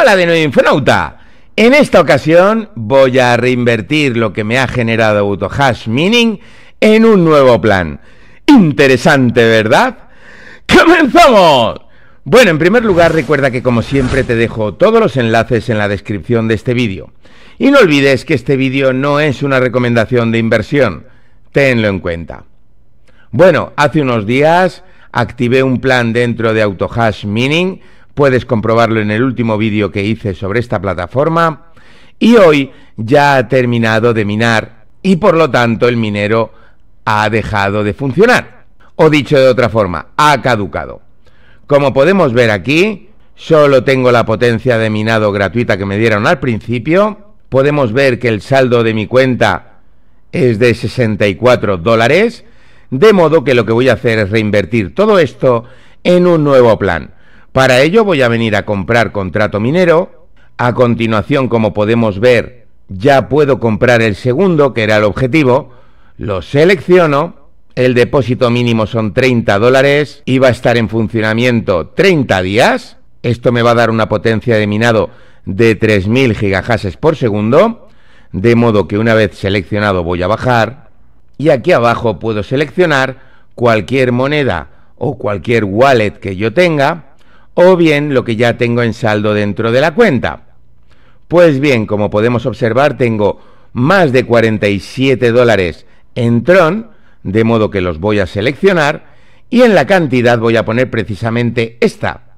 Hola de nuevo Infonauta. En esta ocasión voy a reinvertir lo que me ha generado AutoHash Mining en un nuevo plan. Interesante, ¿verdad? ¡Comenzamos! Bueno, en primer lugar recuerda que como siempre te dejo todos los enlaces en la descripción de este vídeo. Y no olvides que este vídeo no es una recomendación de inversión. Tenlo en cuenta. Bueno, hace unos días activé un plan dentro de AutoHash Mining Puedes comprobarlo en el último vídeo que hice sobre esta plataforma. Y hoy ya ha terminado de minar y por lo tanto el minero ha dejado de funcionar. O dicho de otra forma, ha caducado. Como podemos ver aquí, solo tengo la potencia de minado gratuita que me dieron al principio. Podemos ver que el saldo de mi cuenta es de 64 dólares. De modo que lo que voy a hacer es reinvertir todo esto en un nuevo plan. Para ello voy a venir a comprar contrato minero. A continuación, como podemos ver, ya puedo comprar el segundo, que era el objetivo. Lo selecciono. El depósito mínimo son 30 dólares y va a estar en funcionamiento 30 días. Esto me va a dar una potencia de minado de 3.000 gigahashes por segundo. De modo que una vez seleccionado voy a bajar. Y aquí abajo puedo seleccionar cualquier moneda o cualquier wallet que yo tenga o bien lo que ya tengo en saldo dentro de la cuenta. Pues bien, como podemos observar, tengo más de 47 dólares en Tron, de modo que los voy a seleccionar, y en la cantidad voy a poner precisamente esta.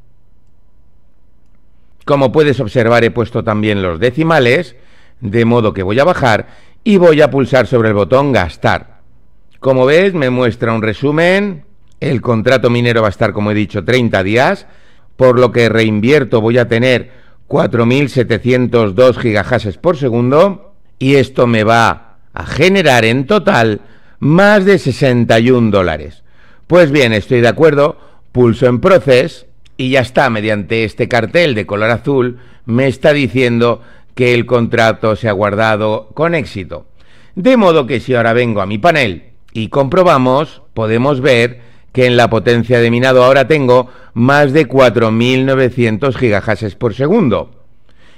Como puedes observar, he puesto también los decimales, de modo que voy a bajar y voy a pulsar sobre el botón gastar. Como ves, me muestra un resumen, el contrato minero va a estar, como he dicho, 30 días, por lo que reinvierto voy a tener 4.702 gigajases por segundo y esto me va a generar en total más de 61 dólares. Pues bien, estoy de acuerdo, pulso en proces y ya está, mediante este cartel de color azul me está diciendo que el contrato se ha guardado con éxito. De modo que si ahora vengo a mi panel y comprobamos, podemos ver que en la potencia de minado ahora tengo más de 4.900 gigahashes por segundo.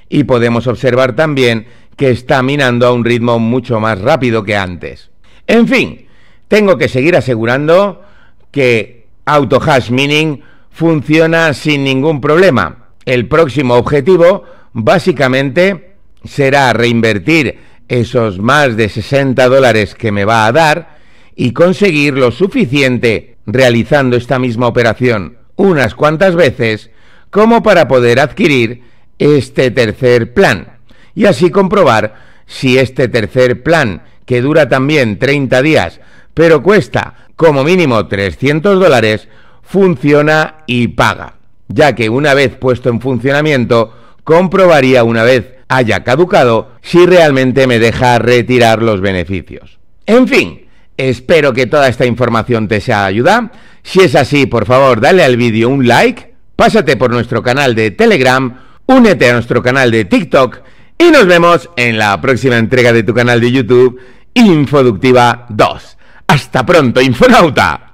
Y podemos observar también que está minando a un ritmo mucho más rápido que antes. En fin, tengo que seguir asegurando que AutoHash Mining funciona sin ningún problema. El próximo objetivo básicamente será reinvertir esos más de 60 dólares que me va a dar y conseguir lo suficiente realizando esta misma operación unas cuantas veces como para poder adquirir este tercer plan y así comprobar si este tercer plan, que dura también 30 días, pero cuesta como mínimo 300 dólares, funciona y paga, ya que una vez puesto en funcionamiento, comprobaría una vez haya caducado si realmente me deja retirar los beneficios. En fin, Espero que toda esta información te sea de ayuda. Si es así, por favor, dale al vídeo un like, pásate por nuestro canal de Telegram, únete a nuestro canal de TikTok y nos vemos en la próxima entrega de tu canal de YouTube, Infoductiva 2. Hasta pronto, Infonauta.